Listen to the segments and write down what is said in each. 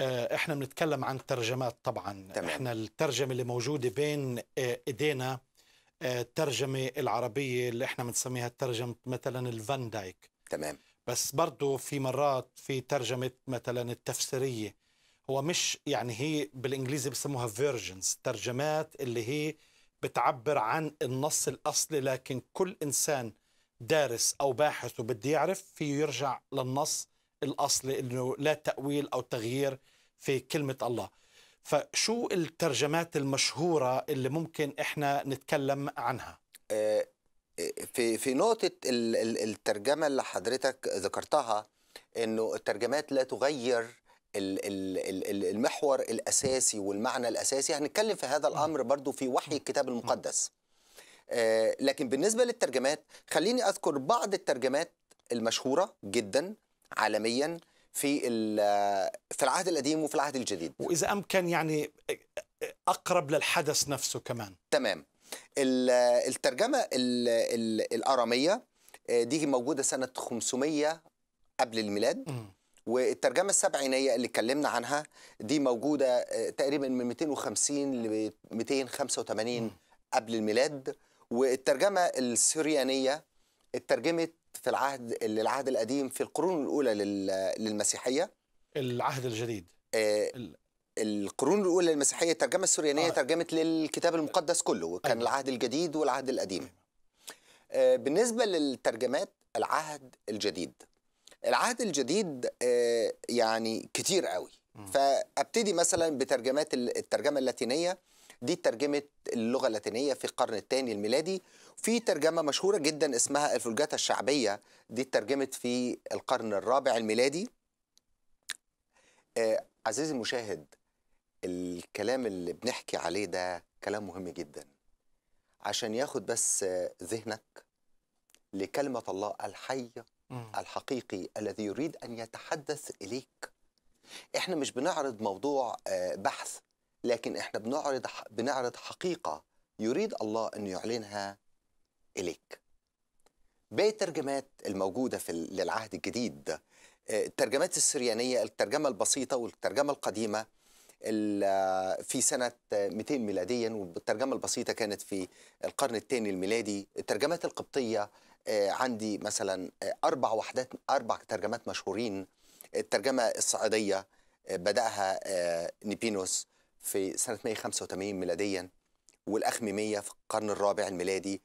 آه، احنا بنتكلم عن ترجمات طبعا تمام. احنا الترجمه اللي موجوده بين ايدينا آه، آه، الترجمه العربيه اللي احنا بنسميها ترجمه مثلا الفان دايك تمام بس برضه في مرات في ترجمه مثلا التفسيريه هو مش يعني هي بالانجليزي بسموها فيرجنز ترجمات اللي هي بتعبر عن النص الاصلي لكن كل انسان دارس او باحث وبده يعرف فيه يرجع للنص الاصلي أنه لا تأويل أو تغيير في كلمة الله فشو الترجمات المشهورة اللي ممكن إحنا نتكلم عنها؟ آه، آه، في في نقطة الترجمة اللي حضرتك ذكرتها إنه الترجمات لا تغير المحور الأساسي والمعنى الأساسي هنتكلم في هذا الأمر برضو في وحي الكتاب المقدس آه، لكن بالنسبة للترجمات خليني أذكر بعض الترجمات المشهورة جدا عالميا في في العهد القديم وفي العهد الجديد واذا امكن يعني اقرب للحدث نفسه كمان تمام الترجمه الاراميه آه، دي موجوده سنه 500 قبل الميلاد م. والترجمه السبعينيه اللي اتكلمنا عنها دي موجوده آه، تقريبا من 250 ل 285 م. قبل الميلاد والترجمه السريانيه اترجمت في العهد للعهد القديم في القرون الاولى للمسيحيه العهد الجديد آه القرون الاولى للمسيحيه الترجمه السريانيه آه. ترجمت للكتاب المقدس كله وكان آه. العهد الجديد والعهد القديم أيوة. آه بالنسبه للترجمات العهد الجديد العهد الجديد آه يعني كتير قوي فابتدي مثلا بترجمات الترجمه اللاتينيه دي ترجمه اللغه اللاتينيه في القرن الثاني الميلادي في ترجمه مشهوره جدا اسمها الفلجاتا الشعبيه دي اترجمت في القرن الرابع الميلادي آه عزيزي المشاهد الكلام اللي بنحكي عليه ده كلام مهم جدا عشان ياخد بس ذهنك لكلمة الله الحي الحقيقي الذي يريد أن يتحدث إليك احنا مش بنعرض موضوع آه، بحث لكن احنا بنعرض بنعرض حقيقه يريد الله ان يعلنها اليك. باقي الترجمات الموجوده في للعهد الجديد آه، الترجمات السريانيه الترجمه البسيطه والترجمه القديمه آه، في سنة 200 ميلاديا والترجمة البسيطة كانت في القرن الثاني الميلادي الترجمات القبطية آه، عندي مثلا أربع وحدات أربع ترجمات مشهورين الترجمة الصعيدية بدأها نيبينوس في سنة 185 ميلاديا والأخميمية في القرن الرابع الميلادي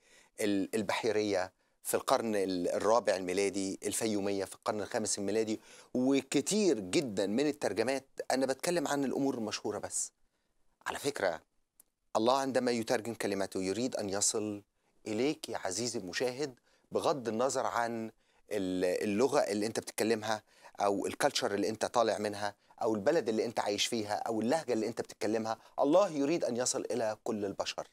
البحيرية في القرن الرابع الميلادي الفيومية في القرن الخامس الميلادي وكتير جدا من الترجمات أنا بتكلم عن الأمور المشهورة بس على فكرة الله عندما يترجم كلمته يريد أن يصل إليك يا عزيزي المشاهد بغض النظر عن اللغة اللي أنت بتتكلمها او الكالتشر اللي انت طالع منها او البلد اللي انت عايش فيها او اللهجه اللي انت بتتكلمها الله يريد ان يصل الى كل البشر